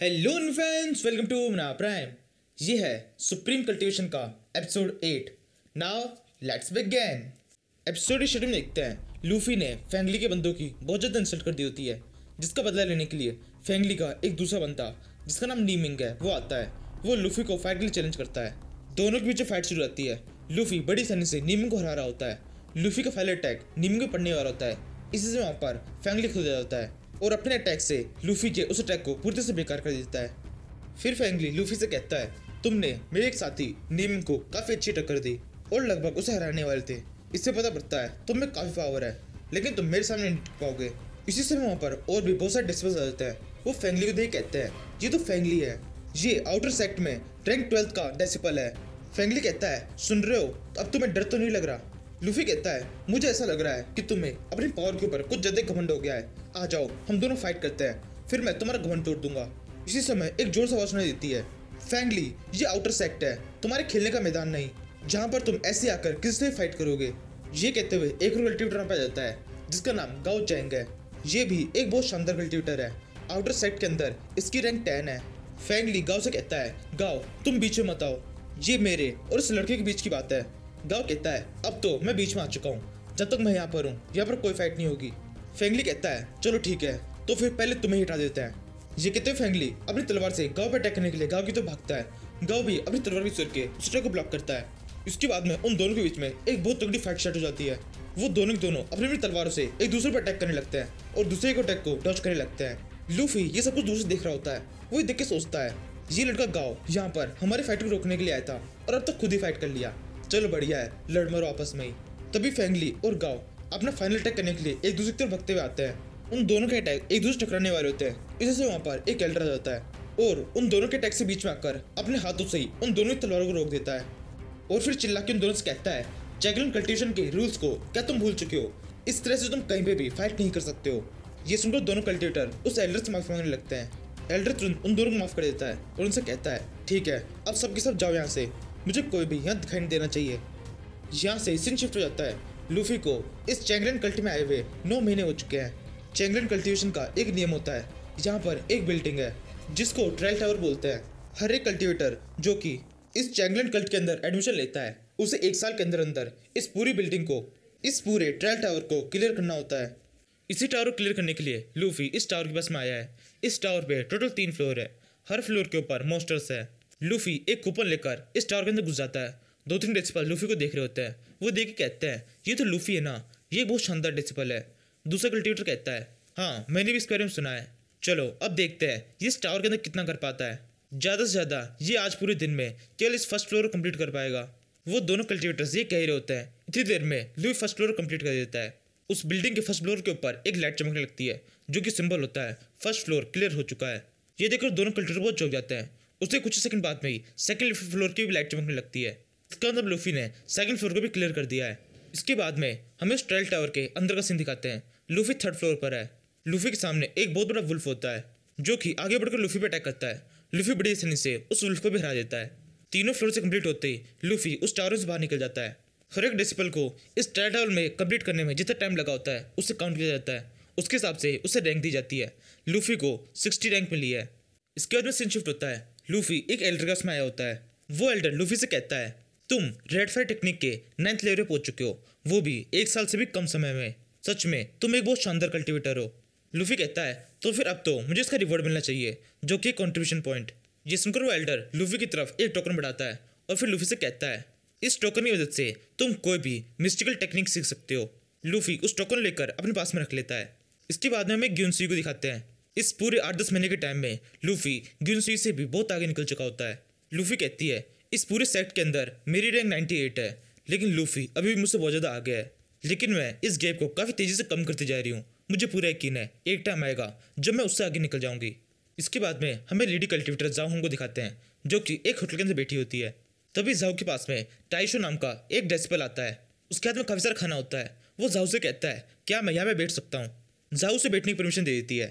hello friends welcome to मना prime ये है सुप्रीम कल्टीवेशन का episode at now let's begin episode शुरू में देखते हैं लूफी ने फैंगली के बंदों की बहुत ज़्यादा इंसल्ट कर दी होती है जिसका बदला लेने के लिए फैंगली का एक दूसरा बंदा जिसका नाम नीमिंग है वो आता है वो लूफी को फाइट के लिए चैलेंज करता है दोनों के बीच फाइट शुरू होती है लूफी बड़ी सनी से नीमिंग को हरा रहा होता है लूफी का फाइल अटैक नीमिंग को वाला होता है इसी से वहाँ पर फैंगली खुद जाता है और अपने अटैक से लूफी के उस अटैक को पूरी तरह से बेकार कर देता है फिर फैंगली लूफी से कहता है तुमने मेरे एक साथी नीम को काफ़ी अच्छी टक्कर दी और लगभग उसे हराने वाले थे इससे पता पड़ता है तुम में काफ़ी पावर है लेकिन तुम मेरे सामने नहीं पाओगे इसी समय वहाँ पर और भी बहुत सारे डिस्पर्स आ जाते हैं वो फैंगली को देख कहते हैं ये तो फैंगली है ये आउटर सेक्ट में रैंक ट्वेल्थ का डेसिपल है फैंगली कहता है सुन रहे हो तो अब तुम्हें डर तो नहीं लग रहा लूफी कहता है मुझे ऐसा लग रहा है कि तुम्हें अपनी पावर के ऊपर कुछ ज़्यादा घमंड हो गया है आ जाओ हम दोनों फाइट करते हैं फिर मैं तुम्हारा घमन तोड़ दूंगा इसी समय एक जोर से आवाज सुनाई देती है फैंगली ये आउटर सेक्ट है तुम्हारे खेलने का मैदान नहीं जहाँ पर तुम ऐसे आकर किसी से फाइट करोगे ये कहते हुए एक कल्टिवेटर पाया जाता है जिसका नाम गाउ चैंग है ये भी एक बहुत शानदार कल्टिवेटर है आउटर सेक्ट के अंदर इसकी रैंक टेन है फैंगली गाँव से कहता है गाँव तुम बीच में मत आओ ये मेरे और इस लड़के के बीच की बात है गाँव कहता है अब तो मैं बीच में आ चुका हूँ जब तक मैं यहाँ पर हूँ यहाँ पर कोई फाइट नहीं होगी फेंगली कहता है चलो ठीक है तो फिर पहले तुम्हें हटा देता है ये कहते हैं फेंगली अपनी तलवार से गाँव पर अटैक करने के लिए गाँव की तो भागता है गाँव भी अपनी तलवार की सुर के स्ट्राइक को ब्लॉक करता है इसके बाद में उन दोनों के बीच में एक बहुत तगड़ी फाइट स्टार्ट हो जाती है वो दोनों के दोनों अपनी अपनी तलवारों से एक दूसरे पर अटैक करने लगते हैं और दूसरे को अटैक को डॉच करने लगते हैं लूफी ये सब कुछ दूर से देख रहा होता है वो ये देख के सोचता है ये लड़का गाँव यहाँ पर हमारे फाइट को रोकने के लिए आया था और अब तक तो खुद ही फाइट कर लिया चलो बढ़िया है लड़ मरो आपस में ही तभी फैंगली और गाँव अपना फाइनल अटैक करने के लिए एक दूसरे की तरफ भगते हुए आते हैं उन दोनों के अटैक एक दूसरे टकराने वाले होते हैं इसे से वहाँ पर एक एल्ट्रा जाता है और उन दोनों के अटैक से बीच में आकर अपने हाथों से ही उन दोनों की तलवारों को रोक देता है और फिर चिल्ला के उन दोनों से कहता है जैगलिन कल्टिवेशन के रूल्स को क्या तुम भूल चुके हो इस तरह से तुम कहीं पे भी फाइट नहीं कर सकते हो ये सुनकर दोनों कल्टिवेटर उस एल्डर से माफी मांगने लगते हैं एल्डर तुरंत उन दोनों को माफ कर देता है और उनसे कहता है ठीक है अब सबके सब जाओ यहाँ से मुझे कोई भी यहाँ दिखाई नहीं देना चाहिए यहाँ से सिंह शिफ्ट हो जाता है लूफी को इस चैंगरन कल्ट में आए हुए नौ महीने हो चुके हैं चैंगरन कल्टिवेशन का एक नियम होता है यहाँ पर एक बिल्डिंग है जिसको ट्रायल टावर बोलते हैं हर एक कल्टीवेटर जो कि इस चैंगलन कल्ट के अंदर एडमिशन लेता है उसे एक साल के अंदर अंदर इस पूरी बिल्डिंग को इस पूरे ट्रायल टावर को क्लियर करना होता है इसी टावर को क्लियर करने के लिए लूफी इस टावर के पास में आया है इस टावर पे टोटल तीन फ्लोर है हर फ्लोर के ऊपर मोस्टर्स है लूफी एक कूपन लेकर इस टावर के अंदर घुस जाता है दो तीन डेसिपल लूफी को देख रहे होते हैं वो देख के कहते हैं ये तो लूफी है ना ये बहुत शानदार डेसिपल है दूसरा कल्टीवेटर कहता है हाँ मैंने भी इसके बारे में सुना है चलो अब देखते हैं ये इस टावर के अंदर कितना कर पाता है ज़्यादा से ज़्यादा ये आज पूरे दिन में केवल इस फर्स्ट फ्लोर को कंप्लीट कर पाएगा वो दोनों कल्टिवेटर्स ये कह रहे होते हैं इतनी देर में लूफी फर्स्ट फ्लोर कंप्लीट कर देता है उस बिल्डिंग के फर्स्ट फ्लोर के ऊपर एक लाइट चमकने लगती है जो कि सिंबल होता है फर्स्ट फ्लोर क्लियर हो चुका है ये देखकर दोनों कल्टिवेटर बहुत चौक जाते हैं उसे कुछ सेकंड बाद में ही सेकंड फ्लोर की भी लाइट चमकने लगती है इसका मतलब लूफी ने सेकंड फ्लोर को भी क्लियर कर दिया है इसके बाद में हमें उस ट्रेल टावर के अंदर का सीन दिखाते हैं लूफी थर्ड फ्लोर पर है लूफी के सामने एक बहुत बड़ा वुल्फ होता है जो कि आगे बढ़कर लूफी पर अटैक करता है लूफी बड़ी आसानी से उस वुल्फ को भी हरा देता है तीनों फ्लोर से कंप्लीट होते ही लूफी उस टावर से बाहर निकल जाता है हर एक डिसिपल को इस ट्रेल टावर में कंप्लीट करने में जितना टाइम लगा होता है उससे काउंट किया जाता है उसके हिसाब से उसे रैंक दी जाती है लूफी को सिक्सटी रैंक मिली है इसके बाद में सीन शिफ्ट होता है लूफी एक एल्डर का उसमें आया होता है वो एल्डर लूफी से कहता है तुम रेड फायर टेक्निक के नाइन्थ लेवल पहुंच चुके हो वो भी एक साल से भी कम समय में सच में तुम एक बहुत शानदार कल्टिवेटर हो लूफी कहता है तो फिर अब तो मुझे इसका रिवॉर्ड मिलना चाहिए जो कि कॉन्ट्रीब्यूशन पॉइंट ये सुनकर वो एल्डर लूफी की तरफ एक टोकन बढ़ाता है और फिर लूफी से कहता है इस टोकन की मदद से तुम कोई भी मिस्टिकल टेक्निक सीख सकते हो लूफी उस टोकन लेकर अपने पास में रख लेता है इसके बाद में हमें ग्यूनसुई को दिखाते हैं इस पूरे आठ दस महीने के टाइम में लूफी ग्यूनसुई से भी बहुत आगे निकल चुका होता है लूफी कहती है इस पूरे सेक्ट के अंदर मेरी रैंक 98 है लेकिन लूफी अभी भी मुझसे बहुत ज़्यादा आगे है लेकिन मैं इस गैप को काफ़ी तेज़ी से कम करती जा रही हूँ मुझे पूरा यकीन है एक टाइम आएगा जब मैं उससे आगे निकल जाऊँगी इसके बाद में हमें लेडी कल्टिवेटर जाहू को दिखाते हैं जो कि एक होटल के अंदर बैठी होती है तभी जाहू के पास में टाइशो नाम का एक डेस्पल आता है उसके हाथ में काफ़ी सारा खाना होता है वो जाहू से कहता है क्या मैं यहाँ पर बैठ सकता हूँ जाहू से बैठने की परमिशन दे देती है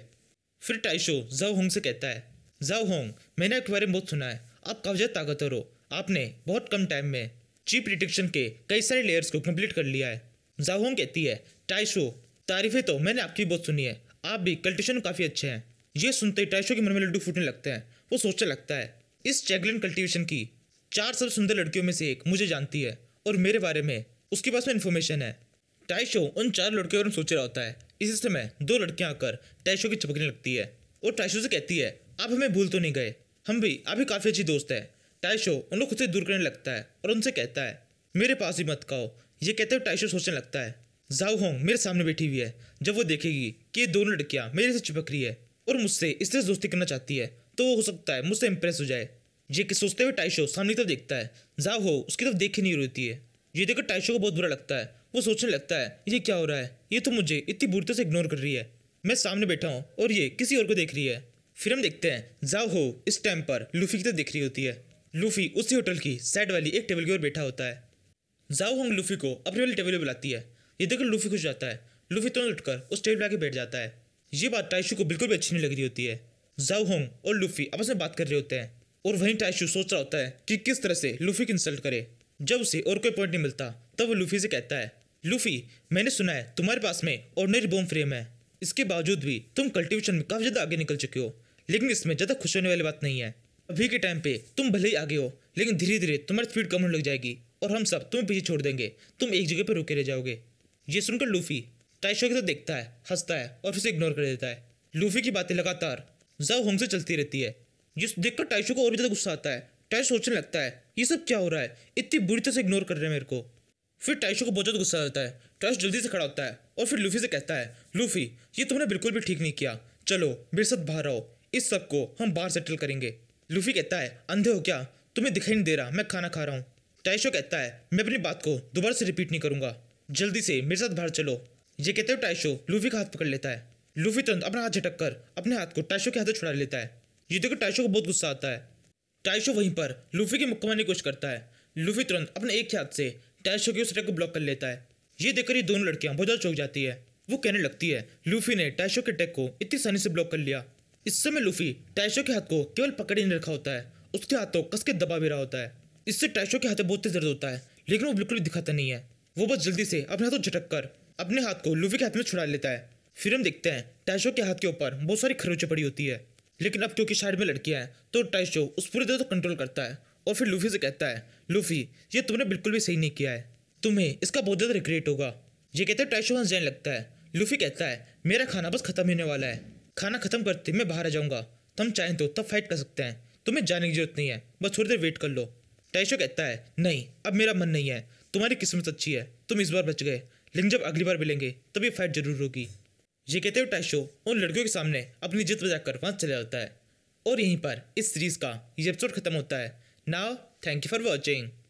फिर टाइशो जाओ होंग से कहता है जाओ होंग मैंने आपके बारे में बहुत सुना है आप काफी ज़्यादा ताकतवर हो आपने बहुत कम टाइम में चीप डिटेक्शन के कई सारे लेयर्स को कंप्लीट कर लिया है जाहोंग कहती है टाइशो तारीफें तो मैंने आपकी बहुत सुनी है आप भी कल्टिवेशन काफ़ी अच्छे हैं ये सुनते ही टाइशो के मन में लड्डू फूटने लगते हैं वो सोचने लगता है इस चैगलिन कल्टिवेशन की चार सबसे सुंदर लड़कियों में से एक मुझे जानती है और मेरे बारे में उसके पास में इन्फॉर्मेशन है टाइशो उन चार लड़कियों के सोच रहा होता है इसी समय दो लड़कियां आकर टाइशो की चपकने लगती है और टाइशो से कहती है आप हमें भूल तो नहीं गए हम भी आप ही काफ़ी अच्छी दोस्त है टाइशो उन लोग खुद से दूर करने लगता है और उनसे कहता है मेरे पास ही मत खाओ ये कहते हुए टाइशो सोचने लगता है जाओ होंग मेरे सामने बैठी हुई है जब वो देखेगी कि ये दोनों लड़कियाँ मेरे से चिपक रही है और मुझसे इससे दोस्ती करना चाहती है तो वो हो सकता है मुझसे इंप्रेस हो जाए ये कि सोचते हुए टाइशो सामने की तरफ देखता है जाओ हो उसकी तरफ देख ही नहीं रोती है ये देखो टाइशो को बहुत बुरा लगता है वो सोचने लगता है ये क्या हो रहा है ये तो मुझे इतनी बुरी तरह से इग्नोर कर रही है मैं सामने बैठा हूँ और ये किसी और को देख रही है फिर हम देखते हैं जाओ हो इस टाइम पर लूफी की तरफ देख रही होती है लूफी उसी होटल की साइड वाली एक टेबल की ओर बैठा होता है जाओ लूफी को अपनी वाली टेबल पर बुलाती है ये देखकर लूफी खुश जाता है लूफी तुरंत उठकर उस टेबल पर आके बैठ जाता है ये बात टाइशू को बिल्कुल भी अच्छी नहीं लग रही होती है जाओ होंग और लूफी आपस में बात कर रहे होते हैं और वहीं टाइशू सोच रहा होता है कि किस तरह से लूफी की इंसल्ट करे जब उसे और कोई पॉइंट नहीं मिलता तब वो लूफी से कहता है लूफी मैंने सुना है तुम्हारे पास में ऑर्डनरी बोम फ्रेम है इसके बावजूद भी तुम कल्टीवेशन में काफ़ी ज़्यादा आगे निकल चुके हो लेकिन इसमें ज़्यादा खुश होने वाली बात नहीं है अभी के टाइम पे तुम भले ही आगे हो लेकिन धीरे धीरे तुम्हारी स्पीड कम होने लग जाएगी और हम सब तुम्हें पीछे छोड़ देंगे तुम एक जगह पर रुके रह जाओगे ये सुनकर लूफी टाइशो के साथ देखता है हंसता है और फिर इग्नोर कर देता है लूफी की बातें लगातार जाओ होम से चलती रहती है जिस देखकर टाइशो को और भी ज़्यादा गुस्सा आता है टाइश सोचने लगता है ये सब क्या हो रहा है इतनी बुरी तरह से इग्नोर कर रहे हैं मेरे को फिर टाइशो को बहुत ज़्यादा गुस्सा आता है टाइश जल्दी से खड़ा होता है और फिर लूफी से कहता है लूफी ये तुमने बिल्कुल भी ठीक नहीं किया चलो मेरे साथ बाहर आओ इस सब को हम बाहर सेटल करेंगे लूफी कहता है अंधे हो क्या तुम्हें दिखाई नहीं दे रहा मैं खाना खा रहा हूँ टाइशो कहता है मैं अपनी बात को दोबारा से रिपीट नहीं करूँगा जल्दी से मेरे साथ बाहर चलो ये कहते हो टाइशो लूफी का हाथ पकड़ लेता है लूफी तुरंत अपना हाथ झटक कर अपने हाथ को टाइशो के हाथों छुड़ा लेता है ये देखो टाइशो को बहुत गुस्सा आता है टाइशो वहीं पर लूफी के मुक्का की कोशिश करता है लूफी तुरंत अपने एक हाथ से टाइशो के उस अटैक को ब्लॉक कर लेता है ये देखकर ये दोनों लड़कियाँ बहुत ज़्यादा चौक जाती है वो कहने लगती है लूफी ने टाइशो के अटैक को इतनी आसानी से ब्लॉक कर लिया इस समय लूफी टैशो के हाथ को केवल पकड़े नहीं रखा होता है उसके हाथों कस के दबा भी रहा होता है इससे टैशो के हाथों बहुत तेज दर्द होता है लेकिन वो बिल्कुल भी दिखाता नहीं है वो बस जल्दी से अपने हाथों झटक कर अपने हाथ को लूफी के हाथ में छुड़ा लेता है फिर हम देखते हैं टैशो के हाथ के ऊपर बहुत सारी खरोचे पड़ी होती है लेकिन अब क्योंकि शायद में लड़कियाँ हैं तो टैशो उस पूरे दर्द को कंट्रोल करता है और फिर लूफी से कहता है लूफी ये तुमने बिल्कुल भी सही नहीं किया है तुम्हें इसका बहुत ज़्यादा रिग्रेट होगा ये कहते हैं टैशो हंस जैन लगता है लूफी कहता है मेरा खाना बस खत्म होने वाला है खाना खत्म करते मैं बाहर आ जाऊंगा तुम चाहें तो तब फाइट कर सकते हैं तुम्हें जाने की जरूरत नहीं है बस थोड़ी देर वेट कर लो टैशो कहता है नहीं अब मेरा मन नहीं है तुम्हारी किस्मत अच्छी है तुम इस बार बच गए लेकिन जब अगली बार मिलेंगे तब ये फाइट जरूर होगी ये कहते हुए टैशो उन लड़कियों के सामने अपनी जिद बजा कर वहाँ चला जाता है और यहीं पर इस सीरीज़ का ये एपिसोड खत्म होता है now thank you for watching